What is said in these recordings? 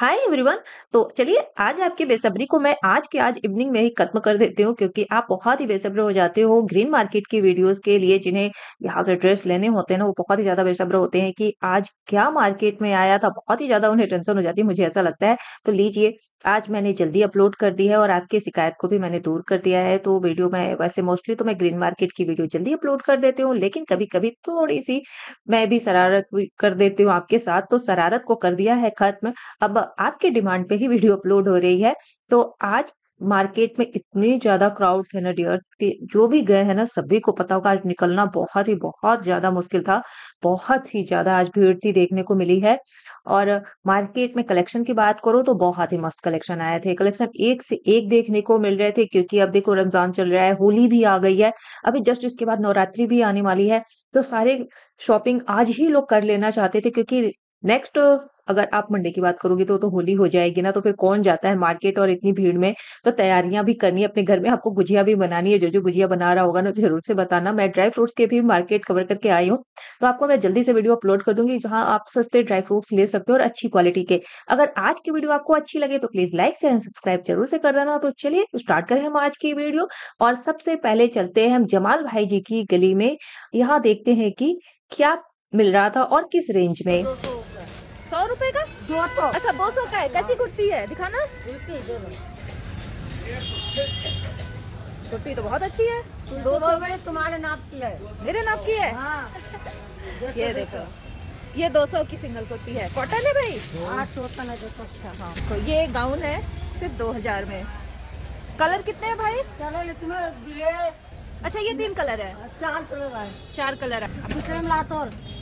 Hi everyone तो चलिए आज आपकी बेसब्री को मैं आज के आज इवनिंग में ही खत्म कर देती हूँ क्योंकि आप बहुत ही बेसब्र हो जाते हो ग्रीन मार्केट की वीडियोस के लिए जिन्हें यहाँ से ड्रेस लेने होते हैं ना वो बहुत ही ज्यादा बेसब्र होते हैं कि आज क्या मार्केट में आया था बहुत ही ज्यादा उन्हें टेंशन हो जाती है मुझे ऐसा लगता है तो लीजिए आज मैंने जल्दी अपलोड कर दी है और आपकी शिकायत को भी मैंने दूर कर दिया है तो वीडियो मैं वैसे मोस्टली तो मैं ग्रीन मार्केट की वीडियो जल्दी अपलोड कर देती हूँ लेकिन कभी कभी थोड़ी सी मैं भी शरारत कर देती हूँ आपके साथ तो शरारत को कर दिया है खत्म अब आपके डिमांड पे ही वीडियो अपलोड हो रही है तो आज मार्केट में इतने ज्यादा क्राउड थे ना डियर कि जो भी गए हैं ना सभी को पता होगा आज निकलना बहुत ही बहुत ज्यादा मुश्किल था बहुत ही ज्यादा आज भीड़ थी देखने को मिली है और मार्केट में कलेक्शन की बात करो तो बहुत ही मस्त कलेक्शन आए थे कलेक्शन एक से एक देखने को मिल रहे थे क्योंकि अब देखो रमजान चल रहा है होली भी आ गई है अभी जस्ट इसके बाद नवरात्रि भी आने वाली है तो सारे शॉपिंग आज ही लोग कर लेना चाहते थे क्योंकि नेक्स्ट अगर आप मंडे की बात करोगे तो तो होली हो जाएगी ना तो फिर कौन जाता है मार्केट और इतनी भीड़ में तो तैयारियां भी करनी है अपने घर में आपको गुजिया भी बनानी है जो जो गुजिया बना रहा होगा ना तो जरूर से बताना मैं ड्राई फ्रूट्स के भी मार्केट कवर करके आई हूँ तो आपको मैं जल्दी से वीडियो अपलोड कर दूंगी जहाँ आप सस्ते ड्राई फ्रूट्स ले सकते हो और अच्छी क्वालिटी के अगर आज की वीडियो आपको अच्छी लगे तो प्लीज लाइक से सब्सक्राइब जरूर से कर देना तो चलिए स्टार्ट करें हम आज की वीडियो और सबसे पहले चलते हैं हम जमाल भाई जी की गली में यहाँ देखते हैं कि क्या मिल रहा था और किस रेंज में सौ रुपए का दो सौ अच्छा दो सौ का है कैसी कुर्ती है दिखाना कुर्ती तो बहुत अच्छी है दो सौ तो में तुम्हारे नाप की है मेरे नाप की है हाँ। ये देखो ये दो सौ की सिंगल कुर्ती है कॉटन है भाई आठ हाँ, है अच्छा हाँ तो ये गाउन है सिर्फ दो हजार में कलर कितने हैं भाई ये तुम्हें अच्छा ये तीन कलर है चार कलर है चार कलर है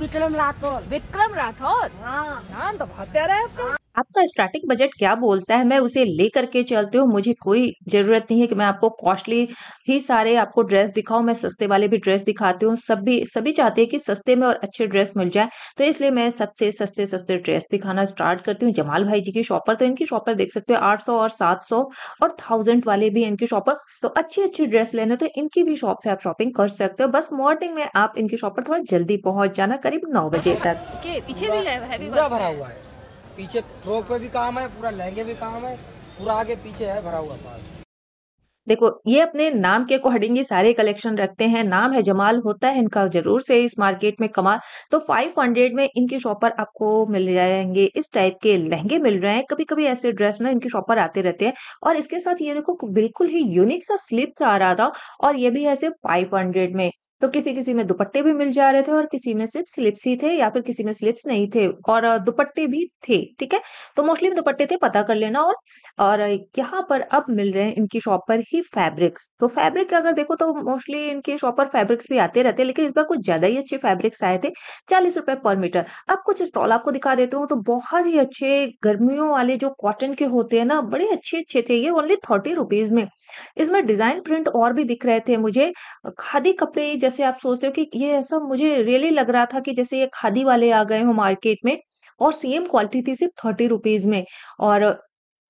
विक्रम राठौर विक्रम राठौर हाँ नाम तो बहुत प्यारा है आपका आपका स्टार्टिंग बजट क्या बोलता है मैं उसे ले करके चलती हूँ मुझे कोई ज़रूरत नहीं है कि मैं आपको कॉस्टली ही सारे आपको ड्रेस दिखाऊं मैं सस्ते वाले भी ड्रेस दिखाती हूँ सब भी सभी चाहते हैं कि सस्ते में और अच्छे ड्रेस मिल जाए तो इसलिए मैं सबसे सस्ते सस्ते ड्रेस दिखाना स्टार्ट करती हूँ जमाल भाई जी की शॉप पर तो इनकी शॉप पर देख सकते हो आठ और सात और थाउजेंड वाले भी इनकी शॉप पर तो अच्छी अच्छी ड्रेस लेने तो इनकी भी शॉप से आप शॉपिंग कर सकते हो बस मॉर्निंग में आप इनकी शॉप पर थोड़ा जल्दी पहुंच जाना करीब नौ बजे तक पीछे भी है पीछे फ्रॉक पे भी काम है पूरा लहंगे भी काम है पूरा आगे पीछे है भरा हुआ पास देखो ये अपने नाम के अकॉर्डिंग ये सारे कलेक्शन रखते हैं नाम है जमाल होता है इनका जरूर से इस मार्केट में कमाल तो 500 में इनकी शॉप पर आपको मिल जाएंगे इस टाइप के लहंगे मिल रहे हैं कभी कभी ऐसे ड्रेस ना इनकी शॉप पर आते रहते हैं और इसके साथ ये देखो बिल्कुल ही यूनिक सा स्लिप सा आ रहा था और ये भी ऐसे फाइव में तो किसी किसी में दुपट्टे भी मिल जा रहे थे और किसी में सिर्फ स्लिप्स ही थे या फिर किसी में स्लिप्स नहीं थे और दुपट्टे भी थे ठीक है तो मोस्टली दुपट्टे थे पता कर लेना और और यहाँ पर अब मिल रहे हैं इनकी शॉप पर ही फैब्रिक्स तो फैब्रिक अगर देखो तो मोस्टली इनके शॉप पर फैब्रिक्स भी आते रहते हैं लेकिन इस बार कुछ ज्यादा ही अच्छे फैब्रिक्स आए थे चालीस रुपए पर मीटर अब कुछ स्टॉल आपको दिखा देते हूँ तो बहुत ही अच्छे गर्मियों वाले जो कॉटन के होते हैं ना बड़े अच्छे अच्छे थे ये ओनली थर्टी रुपीज में इसमें डिजाइन प्रिंट और भी दिख रहे थे मुझे खादी कपड़े जैसे जैसे आप सोचते हो कि ये ऐसा मुझे रियली लग रहा था कि जैसे ये खादी वाले आ गए हो मार्केट में और सेम क्वालिटी थी सिर्फ थर्टी रुपीज में और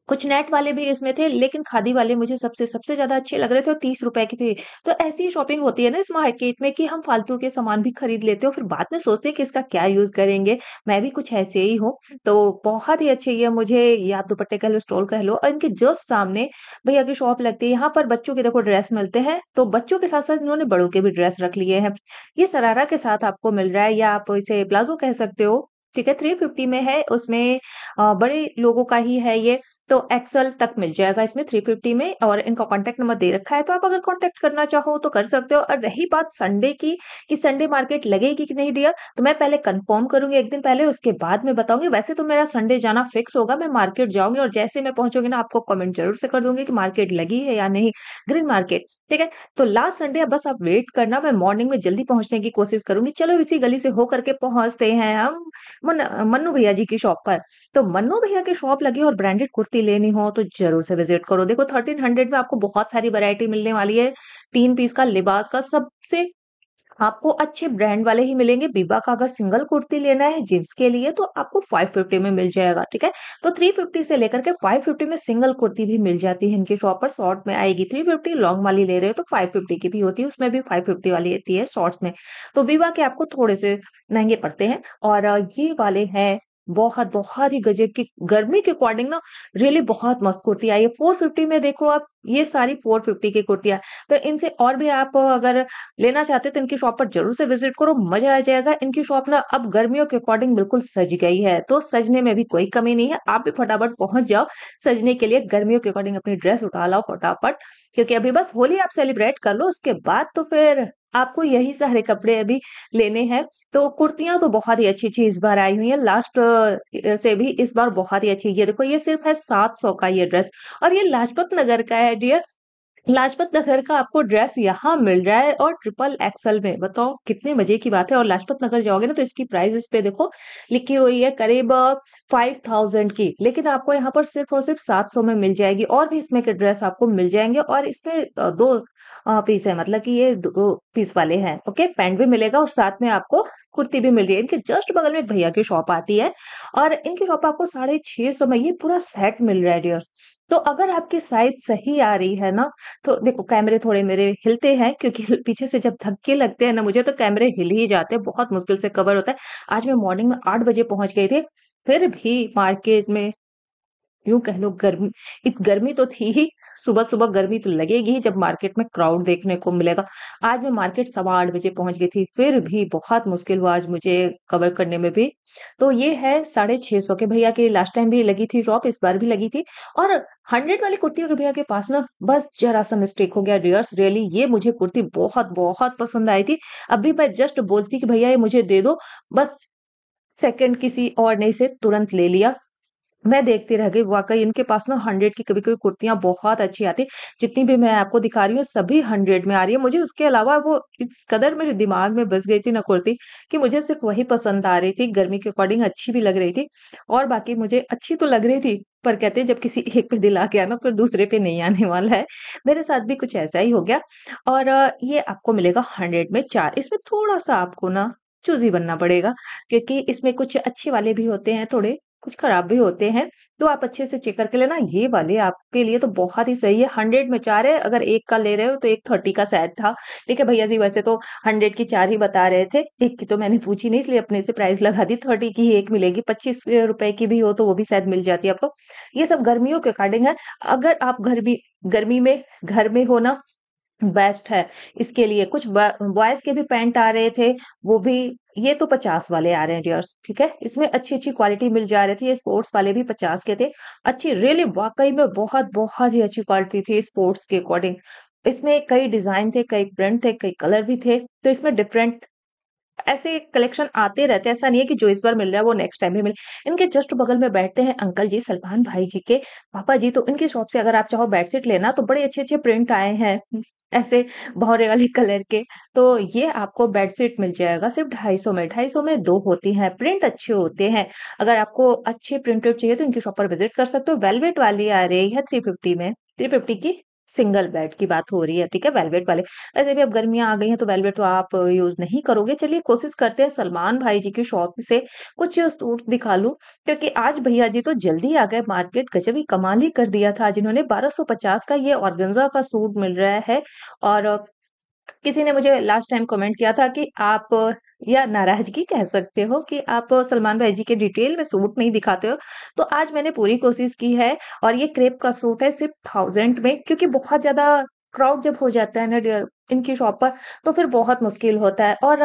कुछ नेट वाले भी इसमें थे लेकिन खादी वाले मुझे सबसे सबसे ज्यादा अच्छे लग रहे थे और तीस रुपए की थी तो ऐसी शॉपिंग होती है ना इस मार्केट में कि हम फालतू के सामान भी खरीद लेते हो फिर बाद में सोचते हैं कि इसका क्या यूज करेंगे मैं भी कुछ ऐसे ही हूँ तो बहुत ही अच्छे ये मुझे ये आप दुपट्टे कह लो स्टॉल कह लो और इनके जस्ट सामने भैया की शॉप लगती है यहाँ पर बच्चों के देखो ड्रेस मिलते हैं तो बच्चों के साथ साथ इन्होंने बड़ों के भी ड्रेस रख लिए हैं ये सरारा के साथ आपको मिल रहा है या आप इसे प्लाजो कह सकते हो ठीक है थ्री फिफ्टी में है उसमें बड़े लोगों का ही है ये तो एक्सएल तक मिल जाएगा इसमें 350 में और इनका कॉन्टैक्ट नंबर दे रखा है तो आप अगर कॉन्टैक्ट करना चाहो तो कर सकते हो और रही बात संडे की कि संडे मार्केट लगेगी कि नहीं डियर तो मैं पहले कंफर्म करूंगी एक दिन पहले उसके बाद में बताऊंगी वैसे तो मेरा संडे जाना फिक्स होगा मैं मार्केट जाऊंगी और जैसे मैं पहुंचूंगी ना आपको कॉमेंट जरूर से कर दूंगी कि मार्केट लगी है या नहीं ग्रीन मार्केट ठीक है तो लास्ट संडे बस आप वेट करना मैं मॉर्निंग में जल्दी पहुंचने की कोशिश करूंगी चलो इसी गली से होकर के पहुंचते हैं हम मन्नू भैया जी की शॉप पर तो मन्नू भैया की शॉप लगी और ब्रांडेड कुर्ती कुर्ती लेनी हो तो जरूर से विजिट करो देखो थर्टीन हंड्रेड में आपको बहुत सारी वैरायटी मिलने वाली है तीन पीस का लिबास का सबसे आपको अच्छे ब्रांड वाले ही मिलेंगे बीबा का अगर सिंगल कुर्ती लेना है जींस के लिए तो आपको 550 में मिल जाएगा ठीक है तो 350 से लेकर के 550 में सिंगल कुर्ती भी मिल जाती है इनके शॉप पर शॉर्ट में आएगी 350 लॉन्ग वाली ले रहे हो तो 550 की भी होती है उसमें भी 550 वाली आती है शॉर्ट्स में तो बीबा के आपको थोड़े से महंगे पड़ते हैं और ये वाले हैं बहुत बहुत ही गजब की गर्मी के अकॉर्डिंग ना रियली बहुत मस्त कुर्ती आई है फोर फिफ्टी में देखो आप ये सारी फोर फिफ्टी की कुर्तियां तो इनसे और भी आप अगर लेना चाहते हो तो इनकी शॉप पर जरूर से विजिट करो मजा आ जाएगा इनकी शॉप ना अब गर्मियों के अकॉर्डिंग बिल्कुल सज गई है तो सजने में भी कोई कमी नहीं है आप भी फटाफट पहुंच जाओ सजने के लिए गर्मियों के अकॉर्डिंग अपनी ड्रेस उठा लाओ फटाफट क्योंकि अभी बस होली आप सेलिब्रेट कर लो उसके बाद तो फिर आपको यही सारे कपड़े अभी लेने हैं तो कुर्तियां तो बहुत ही अच्छी अच्छी इस बार आई हुई है लास्ट से भी इस बार बहुत ही अच्छी ये देखो ये सिर्फ है सात सौ का ये ड्रेस और ये लाजपत नगर का है डियर लाजपत नगर का आपको ड्रेस यहाँ मिल रहा है और ट्रिपल एक्सल में बताओ कितने मजे की बात है और लाजपत नगर जाओगे ना तो इसकी प्राइस इस पे देखो लिखी हुई है करीब फाइव थाउजेंड की लेकिन आपको यहाँ पर सिर्फ और सिर्फ सात सौ में मिल जाएगी और भी इसमें के ड्रेस आपको मिल जाएंगे और इसमें दो पीस है मतलब कि ये दो पीस वाले हैं ओके पैंट भी मिलेगा और साथ में आपको कुर्ती भी मिल रही है इनके जस्ट बगल में एक भैया की शॉप आती है और इनकी शॉप आपको साढ़े छह सौ में ये पूरा सेट मिल रहा है डियर्स तो अगर आपकी साइज सही आ रही है ना तो देखो कैमरे थोड़े मेरे हिलते हैं क्योंकि पीछे से जब धक्के लगते हैं ना मुझे तो कैमरे हिल ही जाते हैं बहुत मुश्किल से कवर होता है आज मैं मॉर्निंग में आठ बजे पहुंच गई थी फिर भी मार्केट में यूं कह लो गर्मी इत गर्मी तो थी ही सुबह सुबह गर्मी तो लगेगी ही जब मार्केट में क्राउड देखने को मिलेगा आज मैं मार्केट सवा आठ बजे पहुंच गई थी फिर भी बहुत मुश्किल हुआ आज मुझे कवर करने में भी तो ये है साढ़े छह सौ के भैया की लास्ट टाइम भी लगी थी शॉप इस बार भी लगी थी और हंड्रेड वाली कुर्तियों के भैया के पास ना बस जरा सा मिस्टेक हो गया डियर्स रियली ये मुझे कुर्ती बहुत बहुत पसंद आई थी अभी मैं जस्ट बोलती कि भैया ये मुझे दे दो बस सेकंड किसी और ने इसे तुरंत ले लिया मैं देखती रह गई वाकई इनके पास ना हंड्रेड की कभी कभी कुर्तियां बहुत अच्छी आती जितनी भी मैं आपको दिखा रही हूँ सभी हंड्रेड में आ रही है मुझे उसके अलावा वो इस कदर मेरे दिमाग में बस गई थी ना कुर्ती कि मुझे सिर्फ वही पसंद आ रही थी गर्मी के अकॉर्डिंग अच्छी भी लग रही थी और बाकी मुझे अच्छी तो लग रही थी पर कहते हैं जब किसी एक पे दिल आ गया ना फिर दूसरे पे नहीं आने वाला है मेरे साथ भी कुछ ऐसा ही हो गया और ये आपको मिलेगा हंड्रेड में चार इसमें थोड़ा सा आपको ना चूजी बनना पड़ेगा क्योंकि इसमें कुछ अच्छे वाले भी होते हैं थोड़े कुछ खराब भी होते हैं तो आप अच्छे से चेक करके लेना ये वाले आपके लिए तो बहुत ही सही है हंड्रेड में चार है अगर एक का ले रहे हो तो एक थर्टी का शायद था ठीक है भैया जी वैसे तो हंड्रेड की चार ही बता रहे थे एक की तो मैंने पूछी नहीं इसलिए अपने से प्राइस लगा दी थर्टी की ही एक मिलेगी पच्चीस रुपए की भी हो तो वो भी शायद मिल जाती है आपको ये सब गर्मियों के अकॉर्डिंग है अगर आप घर भी गर्मी में घर में होना बेस्ट है इसके लिए कुछ बॉयज के भी पैंट आ रहे थे वो भी ये तो पचास वाले आ रहे हैं डियर्स ठीक है इसमें अच्छी अच्छी क्वालिटी मिल जा रही थी ये स्पोर्ट्स वाले भी पचास के थे अच्छी रियली वाकई में बहुत बहुत ही अच्छी क्वालिटी थी स्पोर्ट्स के अकॉर्डिंग इसमें कई डिजाइन थे कई प्रिंट थे कई कलर भी थे तो इसमें डिफरेंट ऐसे कलेक्शन आते रहते हैं ऐसा नहीं है कि जो इस बार मिल रहा है वो नेक्स्ट टाइम भी मिले इनके जस्ट बगल में बैठते हैं अंकल जी सलमान भाई जी के पापा जी तो इनकी शॉप से अगर आप चाहो बेडशीट लेना तो बड़े अच्छे अच्छे प्रिंट आए हैं ऐसे भौरे वाले कलर के तो ये आपको बेडशीट मिल जाएगा सिर्फ ढाई सौ में ढाई सौ में दो होती हैं प्रिंट अच्छे होते हैं अगर आपको अच्छे प्रिंटेड चाहिए तो इनकी शॉप पर विजिट कर सकते हो वेलवेट वाली आ रही है थ्री फिफ्टी में थ्री फिफ्टी की सिंगल बेड की बात हो रही है ठीक है वेलवेट वाले वैसे भी अब गर्मियां आ गई हैं तो वेलवेट तो आप यूज नहीं करोगे चलिए कोशिश करते हैं सलमान भाई जी की शॉप से कुछ सूट दिखा लूं क्योंकि आज भैया जी तो जल्दी आ गए मार्केट गजब ही कमाल ही कर दिया था जिन्होंने 1250 का ये ऑर्गेंजा का सूट मिल रहा है और किसी ने मुझे लास्ट टाइम कमेंट किया था कि आप या नाराजगी कह सकते हो कि आप सलमान भाई जी के डिटेल में सूट नहीं दिखाते हो तो आज मैंने पूरी कोशिश की है और ये क्रेप का सूट है सिर्फ थाउजेंड में क्योंकि बहुत ज़्यादा क्राउड जब हो जाता है ना इनकी शॉप पर तो फिर बहुत मुश्किल होता है और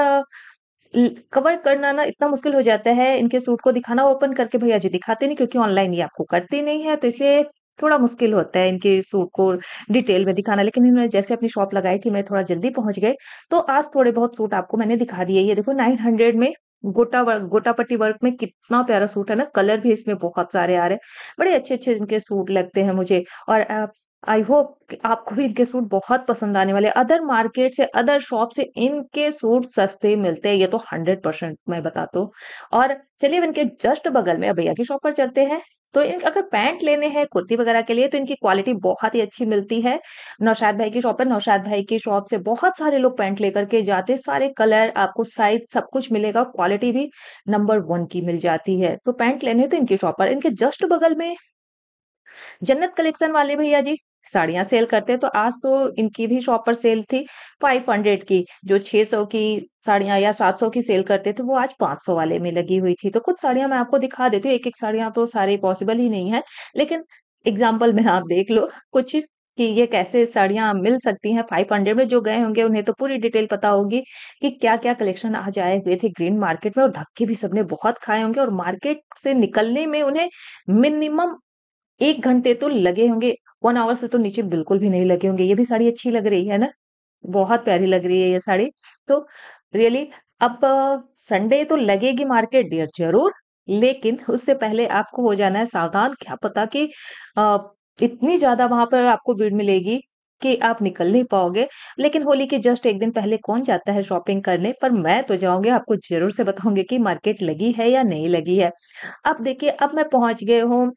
कवर करना ना इतना मुश्किल हो जाता है इनके सूट को दिखाना ओपन करके भैया जी दिखाते नहीं क्योंकि ऑनलाइन ये आपको करते नहीं है तो इसलिए थोड़ा मुश्किल होता है इनके सूट को डिटेल में दिखाना लेकिन इन्होंने जैसे अपनी शॉप लगाई थी मैं थोड़ा जल्दी पहुंच गए तो आज थोड़े बहुत सूट आपको मैंने दिखा दिए ये देखो नाइन हंड्रेड में गोटा वर्क गोटा पट्टी वर्क में कितना प्यारा सूट है ना कलर भी इसमें बहुत सारे आ रहे हैं बड़े अच्छे अच्छे इनके सूट लगते हैं मुझे और आई होप आपको भी इनके सूट बहुत पसंद आने वाले अदर मार्केट से अदर शॉप से इनके सूट सस्ते मिलते हैं ये तो हंड्रेड परसेंट मैं बता दो और चलिए इनके जस्ट बगल में भैया की शॉप पर चलते हैं तो इन अगर पैंट लेने हैं कुर्ती वगैरह के लिए तो इनकी क्वालिटी बहुत ही अच्छी मिलती है नौशाद भाई की शॉप है नौशाद भाई की शॉप से बहुत सारे लोग पैंट लेकर के जाते सारे कलर आपको साइज सब कुछ मिलेगा क्वालिटी भी नंबर वन की मिल जाती है तो पैंट लेने तो इनकी शॉप पर इनके जस्ट बगल में जन्नत कलेक्शन वाले भैया जी साड़ियां सेल करते हैं तो आज तो इनकी भी शॉप पर सेल थी फाइव हंड्रेड की जो छह सौ की साड़ियां या सात सौ की सेल करते थे वो आज पांच सौ वाले में लगी हुई थी तो कुछ साड़ियां मैं आपको दिखा देती हूँ एक एक साड़ियां तो सारे पॉसिबल ही नहीं है लेकिन एग्जाम्पल में आप देख लो कुछ कि ये कैसे साड़ियां मिल सकती हैं फाइव हंड्रेड में जो गए होंगे उन्हें तो पूरी डिटेल पता होगी कि क्या क्या कलेक्शन आज आए हुए थे ग्रीन मार्केट में और धक्के भी सबने बहुत खाए होंगे और मार्केट से निकलने में उन्हें मिनिमम एक घंटे तो लगे होंगे वन आवर से तो नीचे बिल्कुल भी नहीं लगे होंगे ये भी साड़ी अच्छी लग रही है ना बहुत प्यारी लग रही है ये साड़ी तो रियली अब संडे तो लगेगी मार्केट डियर जरूर लेकिन उससे पहले आपको हो जाना है सावधान क्या पता कि इतनी ज्यादा वहां पर आपको भीड़ मिलेगी कि आप निकल नहीं पाओगे लेकिन होली के जस्ट एक दिन पहले कौन जाता है शॉपिंग करने पर मैं तो जाऊंगी आपको जरूर से बताऊंगी कि मार्केट लगी है या नहीं लगी है अब देखिए अब मैं पहुंच गए हूँ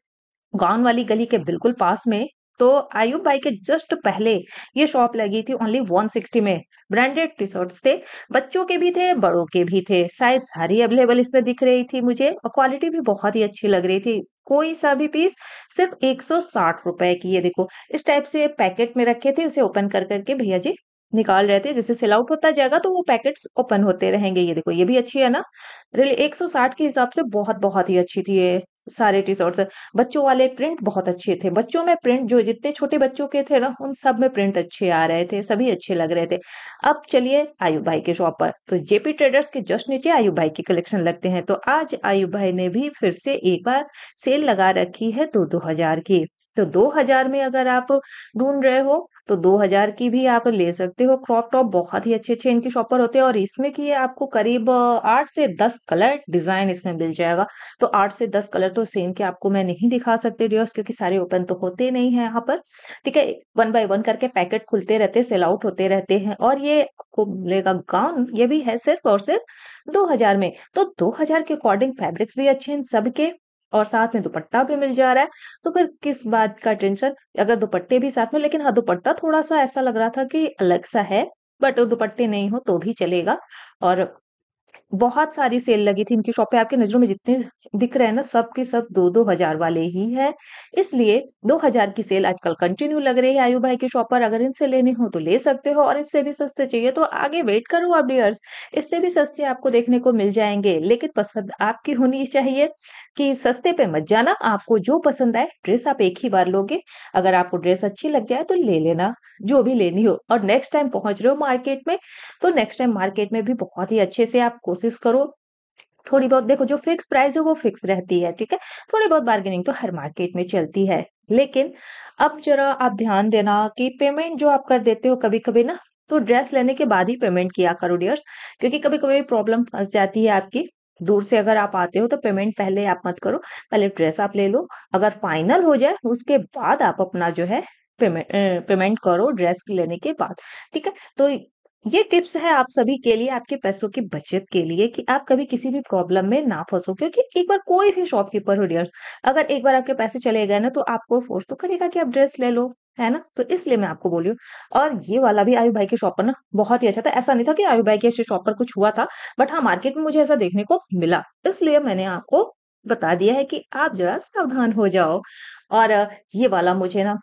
गाउन वाली गली के बिल्कुल हाँ। पास में तो आयुब भाई के जस्ट पहले ये शॉप लगी थी ओनली 160 में ब्रांडेड टी शर्ट थे बच्चों के भी थे बड़ों के भी थे साइज सारी अवेलेबल इसमें दिख रही थी मुझे और क्वालिटी भी बहुत ही अच्छी लग रही थी कोई सा भी पीस सिर्फ 160 रुपए की ये देखो इस टाइप से पैकेट में रखे थे उसे ओपन कर करके भैया जी निकाल रहे थे जैसे सेल आउट होता जाएगा तो वो पैकेट्स ओपन होते रहेंगे ये देखो ये भी अच्छी है ना सौ 160 के हिसाब से बहुत बहुत ही अच्छी थी ये सारे टीशर्ट्स बच्चों वाले प्रिंट बहुत अच्छे थे बच्चों में प्रिंट जो जितने छोटे बच्चों के थे ना उन सब में प्रिंट अच्छे आ रहे थे सभी अच्छे लग रहे थे अब चलिए आयुब भाई के शॉप पर तो जेपी ट्रेडर्स के जस्ट नीचे आयुब भाई के कलेक्शन लगते हैं तो आज आयुब भाई ने भी फिर से एक बार सेल लगा रखी है दो दो हजार की तो दो हजार में अगर आप ढूंढ रहे हो तो 2000 की भी आप ले सकते हो क्रॉप टॉप बहुत ही अच्छे अच्छे इनके शॉप पर होते हैं और इसमें की आपको करीब आठ से दस कलर डिजाइन इसमें मिल जाएगा तो आठ से दस कलर तो सेम के आपको मैं नहीं दिखा सकती डिओस क्योंकि सारे ओपन तो होते नहीं है यहाँ पर ठीक है वन बाय वन करके पैकेट खुलते रहते सेल आउट होते रहते हैं और ये आपको मिलेगा गाउन ये भी है सिर्फ और सिर्फ दो हजार में तो दो हजार के अकॉर्डिंग फैब्रिक्स भी अच्छे हैं सबके और साथ में दुपट्टा भी मिल जा रहा है तो फिर किस बात का टेंशन अगर दुपट्टे भी साथ में लेकिन हाँ दुपट्टा थोड़ा सा ऐसा लग रहा था कि अलग सा है बट दुपट्टे नहीं हो तो भी चलेगा और बहुत सारी सेल लगी थी इनकी शॉप पे आपके नजरों में जितने दिख रहे हैं ना सब के सब दो दो हजार वाले ही हैं इसलिए दो हजार की सेल आजकल कंटिन्यू लग रही है आयु भाई की शॉप पर अगर इनसे लेनी हो तो ले सकते हो और इससे भी सस्ते चाहिए तो आगे वेट करो आप डियर्स इससे भी सस्ते आपको देखने को मिल जाएंगे लेकिन पसंद आपकी होनी चाहिए कि सस्ते पे मत जाना आपको जो पसंद आए ड्रेस आप एक ही बार लोगे अगर आपको ड्रेस अच्छी लग जाए तो ले लेना जो भी लेनी हो और नेक्स्ट टाइम पहुंच रहे हो मार्केट में तो नेक्स्ट टाइम मार्केट में भी बहुत ही अच्छे से आपको कोशिश करो थोड़ी बहुत देखो जो फिक्स प्राइस है वो फिक्स रहती है ठीक है थोड़ी बहुत बार्गेनिंग तो हर मार्केट में चलती है लेकिन अब जरा आप ध्यान देना कि पेमेंट जो आप कर देते हो कभी कभी ना तो ड्रेस लेने के बाद ही पेमेंट किया करो डियर्स क्योंकि कभी कभी प्रॉब्लम फंस जाती है आपकी दूर से अगर आप आते हो तो पेमेंट पहले आप मत करो पहले ड्रेस आप ले लो अगर फाइनल हो जाए उसके बाद आप अपना जो है पेमेंट पेमेंट करो ड्रेस लेने के बाद ठीक है तो ये टिप्स है आप सभी के लिए आपके पैसों की बचत के लिए कि आप कभी किसी भी प्रॉब्लम में ना फंसो क्योंकि एक बार कोई भी शॉपकीपर हो डियर्स अगर एक बार आपके पैसे चले गए ना तो आपको फोर्स तो करेगा कि आप ड्रेस ले लो है ना तो इसलिए मैं आपको बोली और ये वाला भी आयु भाई के शॉप पर ना बहुत ही अच्छा था ऐसा नहीं था कि आयु भाई के शॉप पर कुछ हुआ था बट हाँ मार्केट में मुझे ऐसा देखने को मिला इसलिए मैंने आपको बता दिया है कि आप जरा सावधान हो जाओ और ये वाला मुझे ना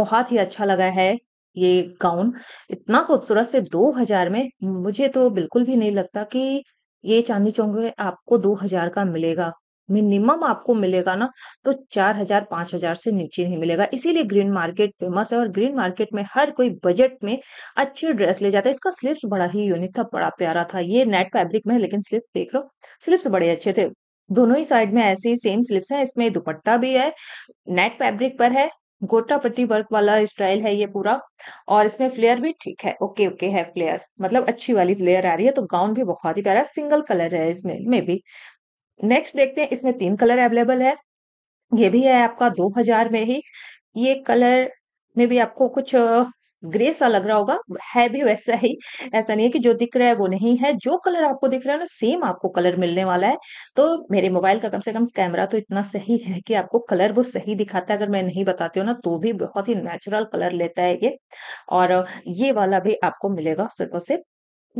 बहुत ही अच्छा लगा है ये गाउन इतना खूबसूरत सिर्फ दो हजार में मुझे तो बिल्कुल भी नहीं लगता कि ये चांदनी चौक में आपको दो हजार का मिलेगा मिनिमम आपको मिलेगा ना तो चार हजार पांच हजार से नीचे नहीं मिलेगा इसीलिए ग्रीन मार्केट फेमस है और ग्रीन मार्केट में हर कोई बजट में अच्छे ड्रेस ले जाता है इसका स्लिप्स बड़ा ही यूनिक था बड़ा प्यारा था ये नेट फैब्रिक में है लेकिन स्लिप्स देख लो स्लिप्स बड़े अच्छे थे दोनों ही साइड में ऐसे ही सेम स्लिप्स हैं इसमें दुपट्टा भी है नेट फैब्रिक पर है गोटापट्टी वर्क वाला स्टाइल है ये पूरा और इसमें फ्लेयर भी ठीक है ओके ओके है फ्लेयर मतलब अच्छी वाली फ्लेयर आ रही है तो गाउन भी बहुत ही प्यारा सिंगल कलर है इसमें मे भी नेक्स्ट देखते हैं इसमें तीन कलर अवेलेबल है ये भी है आपका दो हजार में ही ये कलर में भी आपको कुछ ग्रे सा लग रहा होगा है भी वैसा ही ऐसा नहीं है कि जो दिख रहा है वो नहीं है जो कलर आपको दिख रहा है ना सेम आपको कलर मिलने वाला है तो मेरे मोबाइल का कम से कम कैमरा तो इतना सही है कि आपको कलर वो सही दिखाता है अगर मैं नहीं बताती हूँ ना तो भी बहुत ही नेचुरल कलर लेता है ये और ये वाला भी आपको मिलेगा सिर्फ से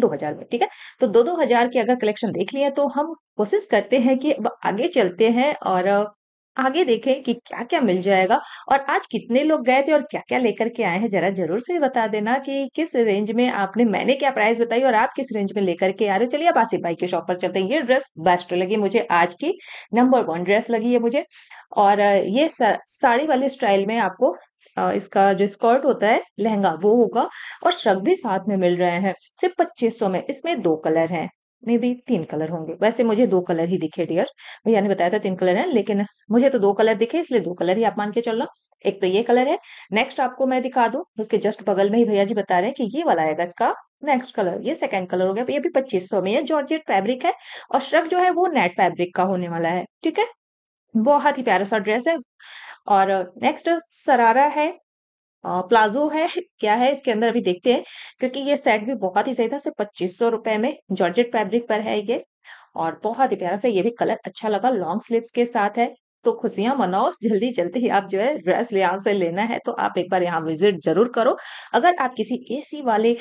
दो हजार में ठीक है तो दो दो हजार की अगर कलेक्शन देख लिया तो हम कोशिश करते हैं कि अब आगे चलते हैं और आगे देखें कि क्या क्या मिल जाएगा और आज कितने लोग गए थे और क्या क्या लेकर के आए हैं जरा जरूर से बता देना कि किस रेंज में आपने मैंने क्या प्राइस बताई और आप किस रेंज में लेकर के आ रहे हो चलिए आप आसिफ भाई के शॉप पर चलते हैं ये ड्रेस बेस्ट लगी मुझे आज की नंबर वन ड्रेस लगी है मुझे और ये साड़ी वाले स्टाइल में आपको इसका जो स्कर्ट होता है लहंगा वो होगा और श्रग भी साथ में मिल रहे हैं सिर्फ पच्चीस सौ में इसमें दो कलर हैं मे भी तीन कलर होंगे वैसे मुझे दो कलर ही दिखे डियर भैया ने बताया था तीन कलर है लेकिन मुझे तो दो कलर दिखे इसलिए दो कलर ही आप मान के चल रहा हूँ एक तो ये कलर है नेक्स्ट आपको मैं दिखा दू उसके जस्ट बगल में ही भैया जी बता रहे हैं कि ये वाला आएगा इसका नेक्स्ट कलर ये सेकंड कलर हो गया ये भी पच्चीस सौ में है जॉर्जेट फैब्रिक है और श्रक जो है वो नेट फैब्रिक का होने वाला है ठीक है बहुत ही प्यारा सा ड्रेस है और नेक्स्ट सरारा है प्लाजो है क्या है इसके अंदर अभी देखते हैं क्योंकि ये सेट भी बहुत ही सही था सिर्फ पच्चीस सौ रुपए में जॉर्जेट फैब्रिक पर है ये और बहुत ही प्यारा सा ये भी कलर अच्छा लगा लॉन्ग स्लीव्स के साथ है तो खुशियां मनाओ जल्दी जल्दी ही आप जो है ड्रेस यहाँ से लेना है तो आप एक बार यहाँ विजिट जरूर करो अगर आप किसी एसी वाले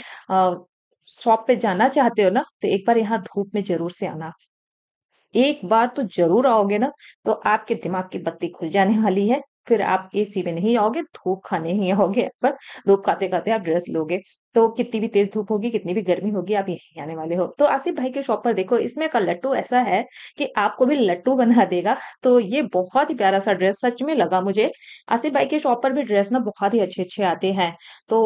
शॉप पे जाना चाहते हो ना तो एक बार यहाँ धूप में जरूर से आना एक बार तो जरूर आओगे ना तो आपके दिमाग की बत्ती खुल जाने वाली है फिर आप एसी में नहीं आओगे धूप खाने ही आओगे पर धूप खाते खाते आप ड्रेस लोगे तो कितनी भी तेज धूप होगी कितनी भी गर्मी होगी आप यहीं आने वाले हो तो आसिफ भाई के शॉप पर देखो इसमें का लट्टू ऐसा है कि आपको भी लट्टू बना देगा तो ये बहुत ही प्यारा सा ड्रेस सच में लगा मुझे आसिफ भाई के शॉप पर भी ड्रेस ना बहुत ही अच्छे अच्छे आते हैं तो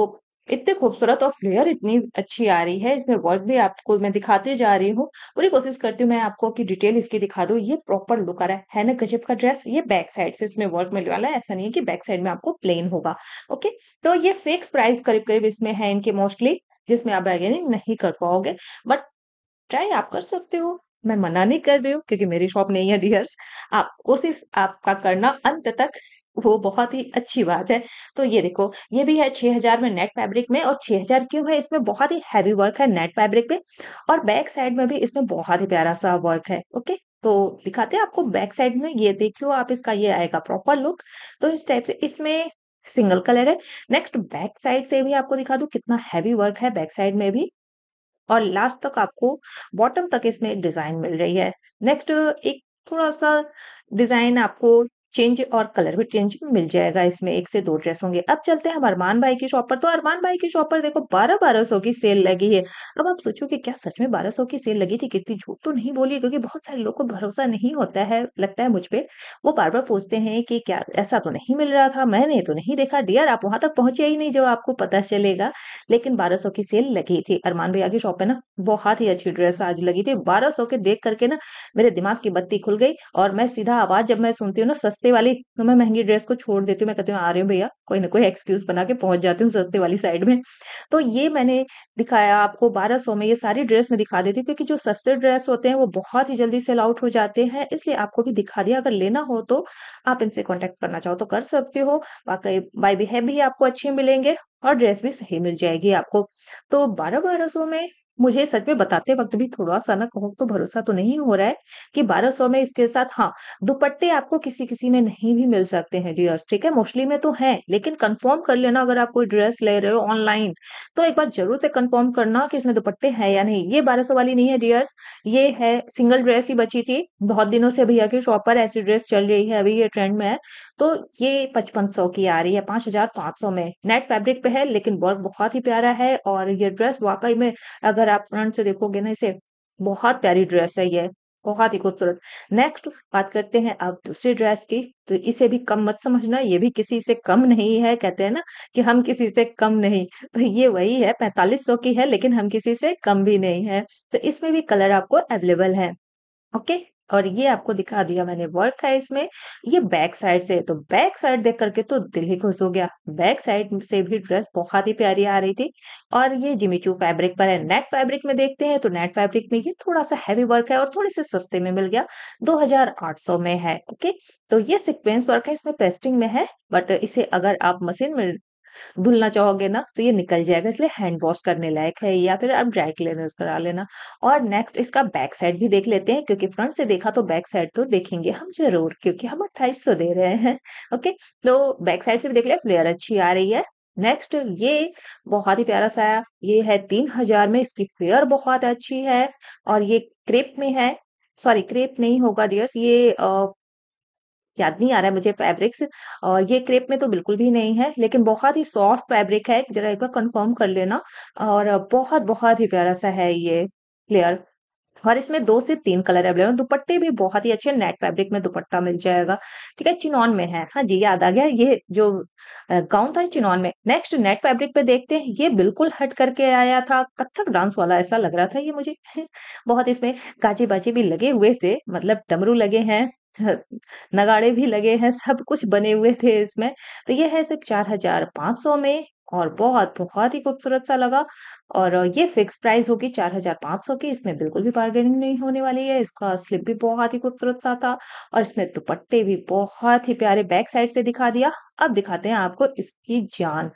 इतने खूबसूरत और फ्लेयर इतनी अच्छी आ रही है इसमें वर्क भी आपको मैं दिखाते जा रही हूँ पूरी कोशिश करती हूँ मैं आपको कि डिटेल इसकी दिखा दू ये प्रॉपर लुक आ रहा है, है ना गजब का ड्रेस ये बैक साइड से इसमें वर्क मिलने वाला है ऐसा नहीं है कि बैक साइड में आपको प्लेन होगा ओके तो ये फिक्स प्राइस करीब करीब इसमें है इनके मोस्टली जिसमें आप बार्गेनिंग नहीं कर पाओगे बट ट्राई आप कर सकते हो मैं मना नहीं कर रही हूँ क्योंकि मेरी शॉप नहीं है डियर्स आप कोशिश आपका करना अंत तक वो बहुत ही अच्छी बात है तो ये देखो ये भी है 6000 में नेट फैब्रिक में और 6000 क्यों है इसमें बहुत ही हैवी वर्क है नेट फैब्रिक पे और बैक साइड में भी इसमें बहुत ही प्यारा सा वर्क है ओके तो दिखाते हैं आपको बैक साइड में ये देख लो आप इसका ये आएगा प्रॉपर लुक तो इस टाइप से इसमें सिंगल कलर है नेक्स्ट बैक साइड से भी आपको दिखा दू कितना हैवी वर्क है बैक साइड में भी और लास्ट तक आपको बॉटम तक इसमें डिजाइन मिल रही है नेक्स्ट एक थोड़ा सा डिजाइन आपको चेंज और कलर भी चेंज मिल जाएगा इसमें एक से दो ड्रेस होंगे अब चलते हैं हम अरमान भाई की शॉप पर तो अरमान भाई की शॉप पर देखो बारह बारह सौ की सेल लगी है अब आप सोचो कि क्या सच में बारह सौ की सेल लगी थी कितनी झूठ तो नहीं बोली क्योंकि बहुत सारे लोग को भरोसा नहीं होता है लगता है मुझ पर वो बार बार पूछते हैं कि क्या ऐसा तो नहीं मिल रहा था मैंने तो नहीं देखा डियर आप वहां तक पहुंचे ही नहीं जो आपको पता चलेगा लेकिन बारह सौ की सेल लगी थी अरमान भैया की शॉप पे ना बहुत ही अच्छी ड्रेस आज लगी थी बारह सौ के देख करके ना मेरे दिमाग की बत्ती खुल गई और मैं सीधा आवाज जब मैं सुनती हूँ ना सस्ते सस्ते वाली तो मैं महंगी ड्रेस को छोड़ देती हूँ मैं कहती हूँ आ रही हूँ भैया कोई ना कोई एक्सक्यूज बना के पहुंच जाती हूँ सस्ते वाली साइड में तो ये मैंने दिखाया आपको बारह सौ में ये सारी ड्रेस में दिखा देती हूँ क्योंकि जो सस्ते ड्रेस होते हैं वो बहुत ही जल्दी सेल आउट हो जाते हैं इसलिए आपको भी दिखा दिया अगर लेना हो तो आप इनसे कॉन्टेक्ट करना चाहो तो कर सकते हो बाकी बाई बिहेव भी आपको अच्छे मिलेंगे और ड्रेस भी सही मिल जाएगी आपको तो बारह बारह सौ में मुझे सच में बताते वक्त भी थोड़ा सा ना कहो तो भरोसा तो नहीं हो रहा है कि 1200 में इसके साथ हाँ दुपट्टे आपको किसी किसी में नहीं भी मिल सकते हैं डियर्स ठीक है मोस्टली में तो है लेकिन कंफर्म कर लेना अगर आप कोई ड्रेस ले रहे हो ऑनलाइन तो एक बार जरूर से कंफर्म करना कि इसमें दुपट्टे है या नहीं ये बारह वाली नहीं है डियर्स ये है सिंगल ड्रेस ही बची थी बहुत दिनों से भैया की शॉप पर ऐसी ड्रेस चल रही है अभी ये ट्रेंड में है तो ये पचपन सौ की आ रही है पांच हजार पांच सौ में नेट फैब्रिक पे है लेकिन वर्क बहुत ही प्यारा है और ये ड्रेस वाकई में अगर आप फ्रंट से देखोगे ना इसे बहुत प्यारी ड्रेस है ये बहुत ही खूबसूरत नेक्स्ट बात करते हैं अब दूसरी ड्रेस की तो इसे भी कम मत समझना ये भी किसी से कम नहीं है कहते हैं ना कि हम किसी से कम नहीं तो ये वही है पैंतालीस सौ की है लेकिन हम किसी से कम भी नहीं है तो इसमें भी कलर आपको अवेलेबल है ओके और ये आपको दिखा दिया मैंने वर्क है इसमें ये बैक साइड से तो बैक साइड देख करके तो दिल ही खुश हो गया बैक साइड से भी ड्रेस बहुत ही प्यारी आ रही थी और ये जिमीचू फैब्रिक पर है नेट फैब्रिक में देखते हैं तो नेट फैब्रिक में ये थोड़ा सा हैवी वर्क है और थोड़े से सस्ते में मिल गया दो में है ओके तो ये सिक्वेंस वर्क है इसमें पेस्टिंग में है बट इसे अगर आप मशीन में धुलना चाहोगे ना तो ये निकल जाएगा इसलिए हैंड वॉश करने लायक है या फिर आप ड्राई क्लीनर्स करा लेना और नेक्स्ट इसका बैक साइड भी देख लेते हैं क्योंकि फ्रंट से देखा तो बैक साइड तो देखेंगे हम जरूर क्योंकि हम अट्ठाईस दे रहे हैं ओके तो बैक साइड से भी देख लिया फ्लेयर अच्छी आ रही है नेक्स्ट ये बहुत ही प्यारा सा ये है तीन हजार में इसकी फेयर बहुत अच्छी है और ये क्रेप में है सॉरी क्रेप नहीं होगा डियर्स ये याद नहीं आ रहा है मुझे फैब्रिक्स और ये क्रेप में तो बिल्कुल भी नहीं है लेकिन बहुत ही सॉफ्ट फैब्रिक है जरा एक बार कंफर्म कर लेना और बहुत बहुत ही प्यारा सा है ये क्लियर और इसमें दो से तीन कलर अवेलेबल दुपट्टे भी बहुत ही अच्छे नेट फैब्रिक में दुपट्टा मिल जाएगा ठीक है चिनॉन में है हाँ जी याद आ गया ये जो गाउन था चिनॉन में नेक्स्ट नेट फैब्रिक पे देखते हैं ये बिल्कुल हट करके आया था कथक डांस वाला ऐसा लग रहा था ये मुझे बहुत इसमें काचे बाचे भी लगे हुए थे मतलब डमरू लगे हैं नगाड़े भी लगे हैं सब कुछ बने हुए थे इसमें तो ये है सिर्फ चार हजार पाँच सौ में और बहुत बहुत ही खूबसूरत सा लगा और ये फिक्स प्राइस होगी चार हजार पाँच सौ की इसमें बिल्कुल भी बार्गेनिंग नहीं होने वाली है इसका स्लिप भी बहुत ही खूबसूरत सा था और इसमें दुपट्टे भी बहुत ही प्यारे बैक साइड से दिखा दिया अब दिखाते हैं आपको इसकी जान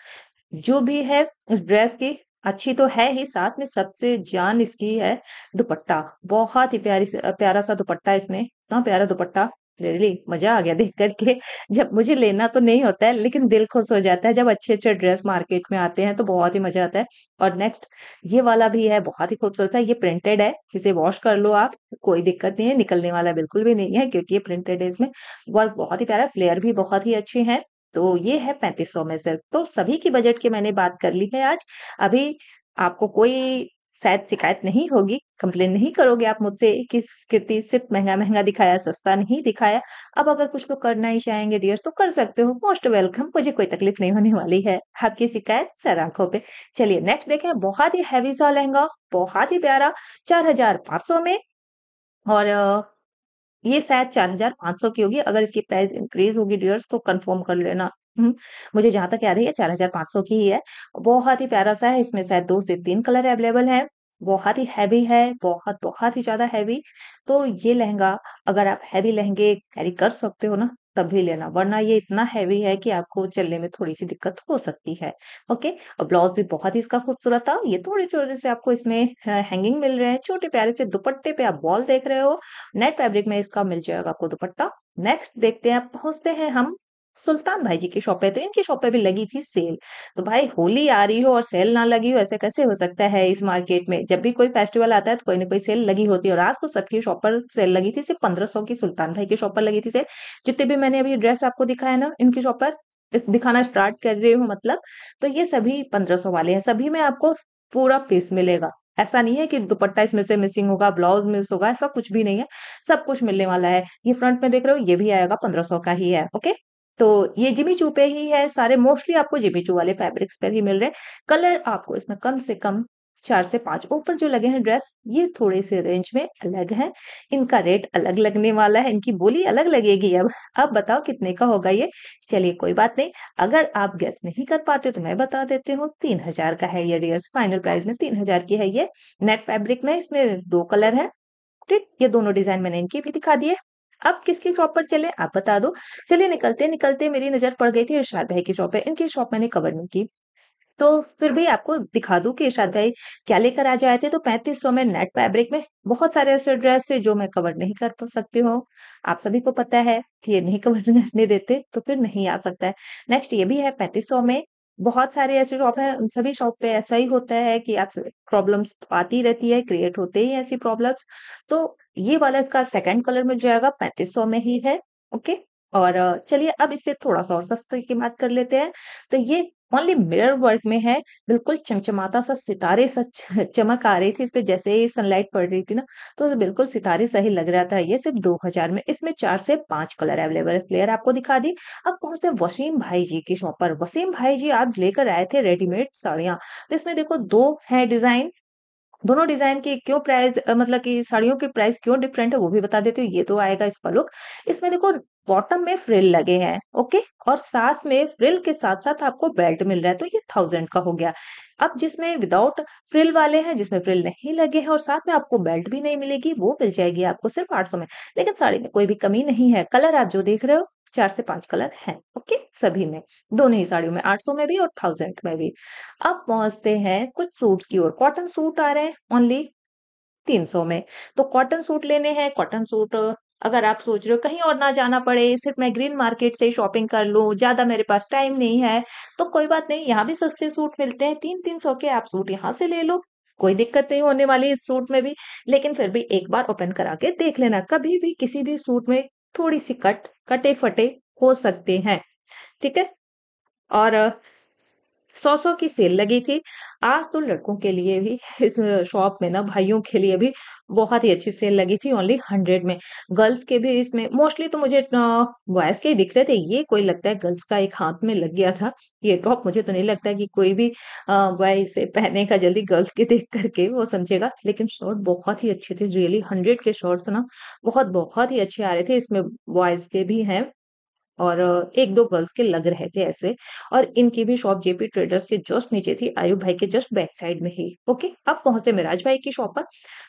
जो भी है इस ड्रेस की अच्छी तो है ही साथ में सबसे जान इसकी है दुपट्टा बहुत ही प्यारी प्यारा सा दुपट्टा इसमें इतना प्यारा दुपट्टा रियली मजा आ गया देख करके जब मुझे लेना तो नहीं होता है लेकिन दिल खुश हो जाता है जब अच्छे अच्छे ड्रेस मार्केट में आते हैं तो बहुत ही मजा आता है और नेक्स्ट ये वाला भी है बहुत ही खूबसूरत है ये प्रिंटेड है इसे वॉश कर लो आप कोई दिक्कत नहीं है निकलने वाला बिल्कुल भी नहीं है क्योंकि ये प्रिंटेड है इसमें वर्क बहुत ही प्यारा फ्लेयर भी बहुत ही अच्छे हैं तो ये है पैंतीस सौ में सिर्फ तो सभी की बजट की मैंने बात कर ली है आज अभी आपको कोई शायद शिकायत नहीं होगी कंप्लेन नहीं करोगे आप मुझसे कि कृति सिर्फ महंगा महंगा दिखाया सस्ता नहीं दिखाया अब अगर कुछ लोग करना ही चाहेंगे डियर्स तो कर सकते हो मोस्ट वेलकम मुझे कोई तकलीफ नहीं होने वाली है आपकी शिकायत सर आंखों पे चलिए नेक्स्ट देखें बहुत ही हैवी सा लहंगा बहुत ही प्यारा चार हजार सौ में और ये शायद चार हजार पांच सौ की होगी अगर इसकी प्राइस इंक्रीज होगी डियर्स तो कंफर्म कर लेना हम्म। मुझे जहां तक याद है ये चार हजार पांच सौ की ही है बहुत ही प्यारा सा है इसमें शायद दो से तीन कलर अवेलेबल है बहुत ही हैवी है बहुत बहुत ही ज्यादा हैवी तो ये लहंगा अगर आप हैवी लहंगे कैरी कर सकते हो ना तभी लेना वरना ये इतना हैवी है कि आपको चलने में थोड़ी सी दिक्कत हो सकती है ओके और ब्लाउज भी बहुत ही इसका खूबसूरत था ये थोड़े छोटे से आपको इसमें हैंगिंग मिल रहे हैं छोटे प्यारे से दुपट्टे पे आप बॉल देख रहे हो नेट फैब्रिक में इसका मिल जाएगा आपको दुपट्टा नेक्स्ट देखते हैं पहुंचते हैं हम सुल्तान भाई जी की शॉप पे तो इनकी शॉप पे भी लगी थी सेल तो भाई होली आ रही हो और सेल ना लगी हो ऐसे कैसे हो सकता है इस मार्केट में जब भी कोई फेस्टिवल आता है तो कोई ना कोई सेल लगी होती है और आज को तो सबकी शॉप पर सेल लगी थी सिर्फ पंद्रह सौ की सुल्तान भाई की शॉप पर लगी थी सेल जितने भी मैंने अभी ड्रेस आपको दिखाया ना इनकी शॉप पर दिखाना स्टार्ट कर रही हूँ मतलब तो ये सभी पंद्रह सौ वाले हैं सभी में आपको पूरा पीस मिलेगा ऐसा नहीं है कि दुपट्टा इसमें से मिसिंग होगा ब्लाउज मिस होगा ऐसा कुछ भी नहीं है सब कुछ मिलने वाला है ये फ्रंट में देख रहे हो ये भी आएगा पंद्रह सौ का ही है ओके तो ये जिमी चू पे ही है सारे मोस्टली आपको जिमी चू वाले फैब्रिक्स पर ही मिल रहे हैं कलर आपको इसमें कम से कम चार से पांच ऊपर जो लगे हैं ड्रेस ये थोड़े से रेंज में अलग है इनका रेट अलग लगने वाला है इनकी बोली अलग लगेगी अब अब बताओ कितने का होगा ये चलिए कोई बात नहीं अगर आप गैस नहीं कर पाते तो मैं बता देती हूँ तीन हजार का है ये डियर्स फाइनल प्राइस में तीन हजार की है ये नेट फैब्रिक में इसमें दो कलर है ठीक ये दोनों डिजाइन मैंने इनके भी दिखा दिए अब किसकी शॉप पर चले आप बता दो चलिए निकलते निकलते मेरी नजर पड़ गई थी इर्शाद भाई की शॉप पर इनकी शॉप मैंने कवर नहीं की तो फिर भी आपको दिखा दूं कि इर्शाद भाई क्या लेकर आ जाए थे तो पैंतीस सौ में नेट फैब्रिक में बहुत सारे ऐसे ड्रेस थे जो मैं कवर नहीं कर सकती हूँ आप सभी को पता है कि ये नहीं कवर करने देते तो फिर नहीं आ सकता है नेक्स्ट ये भी है पैंतीस सौ में बहुत सारे ऐसे शॉप है उन सभी शॉप पे ऐसा ही होता है कि आप प्रॉब्लम्स आती रहती है क्रिएट होते ही ऐसी प्रॉब्लम्स तो ये वाला इसका सेकंड कलर मिल जाएगा पैंतीस सौ में ही है ओके और चलिए अब इससे थोड़ा सा और सस्ते की बात कर लेते हैं तो ये ओनली मिरर वर्क में है बिल्कुल चमचमाता सा सितारे सा चमक आ रही थी इस पर जैसे ही सनलाइट पड़ रही थी ना तो बिल्कुल सितारे सही लग रहा था ये सिर्फ दो हजार में इसमें चार से पांच कलर अवेलेबल है फ्लेयर आपको दिखा दी अब पहुंचते हैं वसीम भाई जी की शॉप पर वसीम भाई जी आज लेकर आए थे रेडीमेड साड़ियां तो इसमें देखो दो है डिजाइन दोनों डिजाइन की क्यों प्राइस मतलब कि साड़ियों की प्राइस क्यों डिफरेंट है वो भी बता देते हो ये तो आएगा इसका लुक इसमें देखो बॉटम में फ्रिल लगे हैं ओके और साथ में फ्रिल के साथ साथ आपको बेल्ट मिल रहा है तो ये थाउजेंड का हो गया अब जिसमें विदाउट फ्रिल वाले हैं जिसमें फ्रिल नहीं लगे हैं और साथ में आपको बेल्ट भी नहीं मिलेगी वो मिल जाएगी आपको सिर्फ आठ सौ में लेकिन साड़ी में कोई भी कमी नहीं है कलर आप जो देख रहे हो चार से पांच कलर हैं ओके सभी में दोनों ही साड़ियों में 800 में भी और 1000 में भी अब पहुंचते हैं कुछ सूट्स की ओर कॉटन सूट आ रहे हैं ओनली 300 में तो कॉटन सूट लेने हैं कॉटन सूट अगर आप सोच रहे हो कहीं और ना जाना पड़े सिर्फ मैं ग्रीन मार्केट से शॉपिंग कर लूँ ज़्यादा मेरे पास टाइम नहीं है तो कोई बात नहीं यहाँ भी सस्ते सूट मिलते हैं तीन तीन सौ के आप सूट यहाँ से ले लो कोई दिक्कत नहीं होने वाली इस सूट में भी लेकिन फिर भी एक बार ओपन करा के देख लेना कभी भी किसी भी सूट में थोड़ी सी कट कटे फटे हो सकते हैं ठीक है और सौ सौ की सेल लगी थी आज तो लड़कों के लिए भी इस शॉप में ना भाइयों के लिए भी बहुत ही अच्छी सेल लगी थी ओनली हंड्रेड में गर्ल्स के भी इसमें मोस्टली तो मुझे बॉयज के ही दिख रहे थे ये कोई लगता है गर्ल्स का एक हाथ में लग गया था ये टॉप मुझे तो नहीं लगता कि कोई भी बॉय इसे पहने का जल्दी गर्ल्स के देख करके वो समझेगा लेकिन शॉर्ट बहुत ही अच्छे थे रियली हंड्रेड के शॉर्ट्स ना बहुत बहुत ही अच्छे आ रहे थे इसमें बॉयज के भी हैं और एक दो गर्ल्स के लग रहे थे ऐसे और इनकी भी शॉप जेपी ट्रेडर्स के जस्ट नीचे थी आयुब भाई के जस्ट बैक साइड में ही ओके अब पहुंचते मिराज भाई की शॉप पर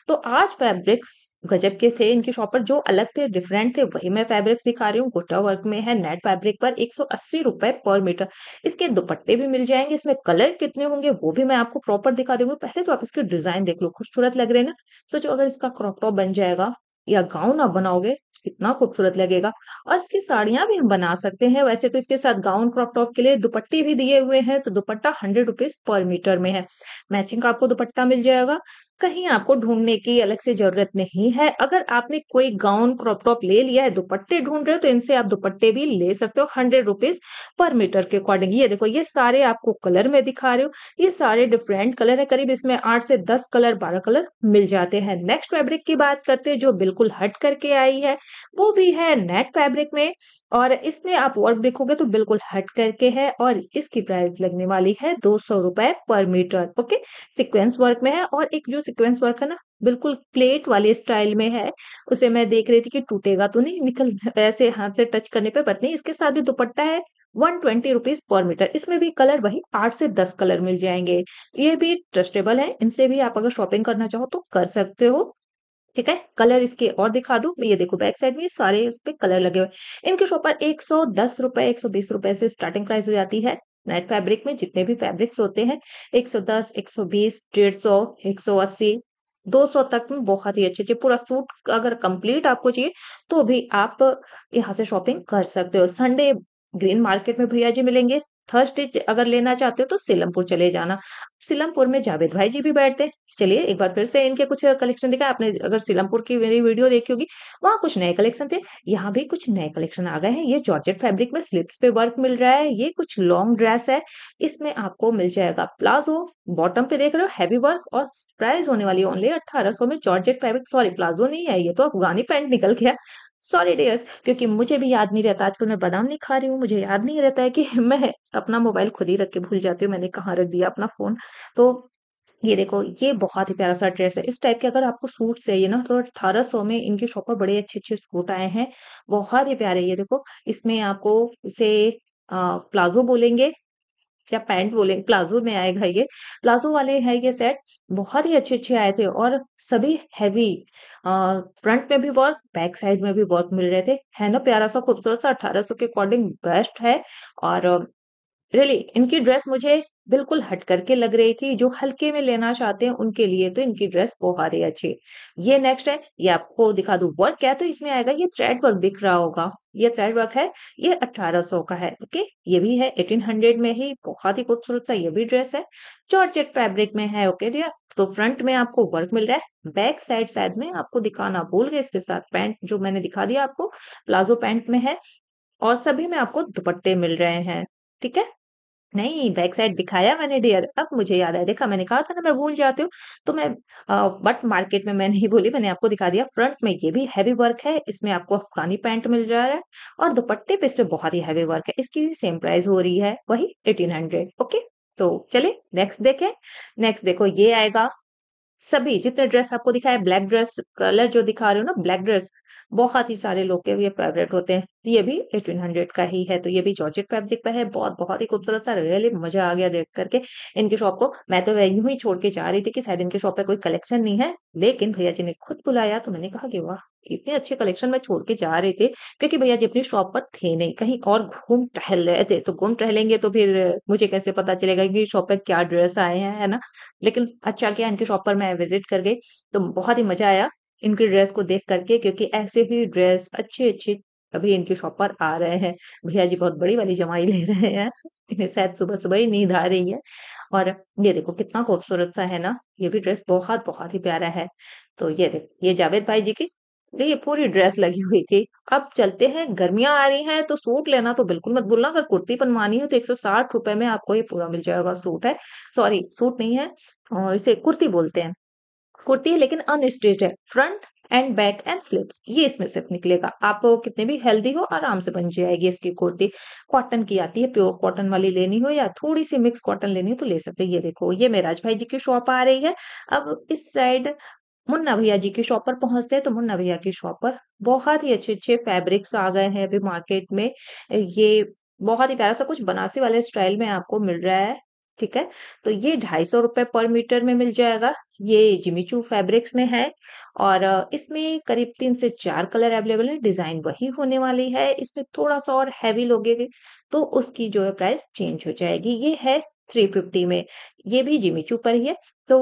तो आज फैब्रिक्स गजब के थे इनकी शॉप पर जो अलग थे डिफरेंट थे वही मैं फैब्रिक्स दिखा रही हूँ गोटा वर्क में है नेट फैब्रिक पर एक सौ अस्सी रुपए पर मीटर इसके दुपट्टे भी मिल जाएंगे इसमें कलर कितने होंगे वो भी मैं आपको प्रॉपर दिखा दूंगी पहले तो आप इसके डिजाइन देख लो खूबसूरत लग रहे हैं ना सोचो अगर इसका क्रॉप टॉप बन जाएगा या गाउन आप बनाओगे कितना खूबसूरत लगेगा और इसकी साड़ियां भी हम बना सकते हैं वैसे तो इसके साथ गाउन क्रॉप टॉप के लिए दुपट्टे भी दिए हुए हैं तो dupatta hundred rupees per metre में है मैचिंग का आपको दुपट्टा मिल जाएगा कहीं आपको ढूंढने की अलग से जरूरत नहीं है अगर आपने कोई गाउन क्रॉप टॉप ले लिया है दुपट्टे ढूंढ रहे हो तो इनसे आप दुपट्टे भी ले सकते हो हंड्रेड रुपीज पर मीटर के अकॉर्डिंग ये देखो ये सारे आपको कलर में दिखा रहे हो ये सारे डिफरेंट कलर है करीब इसमें आठ से दस कलर बारह कलर मिल जाते हैं नेक्स्ट फैब्रिक की बात करते हैं जो बिल्कुल हट करके आई है वो भी है नेट फैब्रिक में और इसमें आप वर्क देखोगे तो बिल्कुल हट करके है और इसकी प्राइस लगने वाली है दो सौ रुपए पर मीटर ओके सिक्वेंस वर्क में है और एक जो सिक्वेंस वर्क है ना बिल्कुल प्लेट वाले स्टाइल में है उसे मैं देख रही थी कि टूटेगा तो नहीं निकल ऐसे हाथ से टच करने पर बट नहीं इसके साथ भी दुपट्टा है one twenty rupees per metre इसमें भी कलर वही आठ से दस कलर मिल जाएंगे ये भी ट्रस्टेबल है इनसे भी आप अगर शॉपिंग करना चाहो तो कर सकते हो ठीक है कलर इसके और दिखा दू ये देखो बैक साइड में सारे इस पे कलर लगे हुए इनके शॉप पर एक सौ दस रुपए एक सौ बीस रुपए से स्टार्टिंग प्राइस हो जाती है नेट फैब्रिक में जितने भी फैब्रिक्स होते हैं 110, 120, 150, 180, 200 तक में बहुत ही अच्छे अच्छे पूरा सूट अगर कंप्लीट आपको चाहिए तो भी आप यहाँ से शॉपिंग कर सकते हो संडे ग्रीन मार्केट में भैया जी मिलेंगे थर्ड स्टेज अगर लेना चाहते हो तो सिलमपुर चले जाना सिलमपुर में जावेद भाई जी भी बैठते हैं चलिए एक बार फिर से इनके कुछ कलेक्शन दिखा आपने अगर सिलमपुर की मेरी वीडियो देखी होगी वहाँ कुछ नए कलेक्शन थे यहाँ भी कुछ नए कलेक्शन आ गए हैं ये जॉर्जेट फैब्रिक में स्लिप्स पे वर्क मिल रहा है ये कुछ लॉन्ग ड्रेस है इसमें आपको मिल जाएगा प्लाजो बॉटम पे देख रहे हो हैवी वर्क और प्राइस होने वाली ओनली अट्ठारह में जॉर्जेट फैब्रिक सॉरी प्लाजो नहीं है ये तो अफगानी पैंट निकल गया सॉरी डेयर्स क्योंकि मुझे भी याद नहीं रहता आजकल मैं बादाम नहीं खा रही हूँ मुझे याद नहीं रहता है कि मैं अपना मोबाइल खुद ही रख के भूल जाती हूँ मैंने कहाँ रख दिया अपना फोन तो ये देखो ये बहुत ही प्यारा सा ड्रेस है इस टाइप के अगर आपको सूट चाहिए ना तो अठारह सौ में इनकी शॉप पर बड़े अच्छे अच्छे सूट आए हैं बहुत ही प्यारे ये देखो इसमें आपको इसे प्लाजो बोलेंगे या पैंट बोले प्लाजो में आएगा ये प्लाजो वाले हैं ये सेट बहुत ही अच्छे अच्छे आए थे और सभी हैवी फ्रंट में भी वर्क बैक साइड में भी वर्क मिल रहे थे है ना प्यारा सा खूबसूरत सा अठारह के अकॉर्डिंग बेस्ट है और रियली really, इनकी ड्रेस मुझे बिल्कुल हट करके लग रही थी जो हल्के में लेना चाहते हैं उनके लिए तो इनकी ड्रेस बहुत ही अच्छी ये नेक्स्ट है ये आपको दिखा दू वर्क क्या तो इसमें आएगा ये थ्रेड वर्क दिख रहा होगा ये थ्रेड वर्क है ये 1800 का है ओके ये भी है 1800 में ही बहुत ही खूबसूरत सा ये भी ड्रेस है जॉर्जेट फैब्रिक में है ओके दिया तो फ्रंट में आपको वर्क मिल रहा है बैक साइड साइड में आपको दिखाना भूल गए इसके साथ पैंट जो मैंने दिखा दिया आपको प्लाजो पैंट में है और सभी में आपको दुपट्टे मिल रहे हैं ठीक है नहीं बैक साइड दिखाया मैंने डियर अब मुझे याद आया देखा मैंने कहा था ना मैं भूल जाती हूँ तो मैं बट मार्केट में मैं नहीं भूली मैंने आपको दिखा दिया फ्रंट में ये भी हैवी वर्क है इसमें आपको अफगानी पैंट मिल रहा है और दुपट्टे पे इस पे बहुत ही हैवी वर्क है इसकी भी सेम प्राइस हो रही है वही एटीन हंड्रेड ओके तो चले नेक्स्ट देखे नेक्स्ट देखो ये आएगा सभी जितने ड्रेस आपको दिखाया ब्लैक ड्रेस कलर जो दिखा रहे हो ना ब्लैक ड्रेस बहुत ही सारे लोग के ये फेवरेट होते हैं तो ये भी 1800 का ही है तो ये भी जॉर्जेट फैब्रिक पर है बहुत बहुत ही खूबसूरत सा रियली मजा आ गया देख करके इनकी शॉप को मैं तो यूं ही छोड़ के जा रही थी कि शायद इनके शॉप पे कोई कलेक्शन नहीं है लेकिन भैया जी ने खुद बुलाया तो मैंने कहा कि वाह इतने अच्छे कलेक्शन में छोड़ के जा रहे थे क्योंकि भैया जी अपनी शॉप पर थे नहीं कहीं और घूम टहल रहे थे तो घूम टहलेंगे तो फिर मुझे कैसे पता चलेगा कि शॉप पर क्या ड्रेस आए हैं है ना लेकिन अच्छा क्या इनके शॉप पर मैं विजिट कर गई तो बहुत ही मजा आया इनकी ड्रेस को देख करके क्योंकि ऐसे ही ड्रेस अच्छे अच्छे अभी इनके शॉप पर आ रहे हैं भैया जी बहुत बड़ी वाली जमाई ले रहे हैं इन्हें शायद सुबह सुबह ही नींद आ रही है और ये देखो कितना खूबसूरत सा है ना ये भी ड्रेस बहुत बहुत ही प्यारा है तो ये देखो ये जावेद भाई जी की ये पूरी ड्रेस लगी हुई थी अब चलते हैं गर्मियां आ रही हैं तो सूट लेना तो बिल्कुल मत भूलना अगर कुर्ती बनवानी हो तो एक सौ साठ रुपए में आपको ये पूरा मिल जाएगा सूट है सॉरी सूट नहीं है इसे कुर्ती बोलते हैं कुर्ती है लेकिन अनस्ट्रेच है front and back and sleeve ये इसमें सिर्फ निकलेगा आप कितने भी हेल्दी हो आराम से बन जाएगी इसकी कुर्ती कॉटन की आती है प्योर कॉटन वाली लेनी हो या थोड़ी सी मिक्स कॉटन लेनी हो तो ले सकते ये देखो ये मेराज भाई जी की शॉप आ रही है अब इस साइड मुन्ना भैया जी की शॉप पर पहुंचते हैं तो मुन्ना भैया की शॉप पर बहुत ही अच्छे अच्छे फैब्रिक्स आ गए हैं अभी मार्केट में ये बहुत ही प्यारा सा कुछ बनारसी वाले स्टाइल में आपको मिल रहा है ठीक है तो ये ढाई सौ रुपए पर मीटर में मिल जाएगा ये जिमीचू फैब्रिक्स में है और इसमें करीब तीन से चार कलर अवेलेबल है डिजाइन वही होने वाली है इसमें थोड़ा सा और हैवी लोगे तो उसकी जो है प्राइस चेंज हो जाएगी ये है थ्री फिफ्टी में ये भी जिमीचू पर ही है तो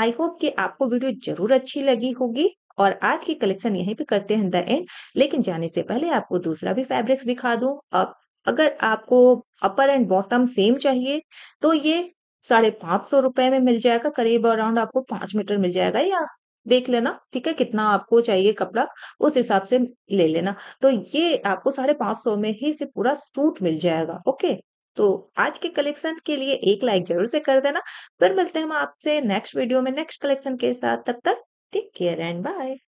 आई होप कि आपको वीडियो जरूर अच्छी लगी होगी और आज की कलेक्शन यहीं पे करते हैं द एंड लेकिन जाने से पहले आपको दूसरा भी फैब्रिक्स दिखा दूं अब अगर आपको अपर एंड बॉटम सेम चाहिए तो ये साढ़े पांच सौ रुपए में मिल जाएगा करीब अराउंड आपको पांच मीटर मिल जाएगा या देख लेना ठीक है कितना आपको चाहिए कपड़ा उस हिसाब से ले लेना तो ये आपको साढ़े पांच सौ में ही से पूरा सूट मिल जाएगा ओके तो आज के कलेक्शन के लिए एक लाइक जरूर से कर देना फिर मिलते हैं हम आपसे नेक्स्ट वीडियो में नेक्स्ट कलेक्शन के साथ तब तक टेक केयर एंड बाय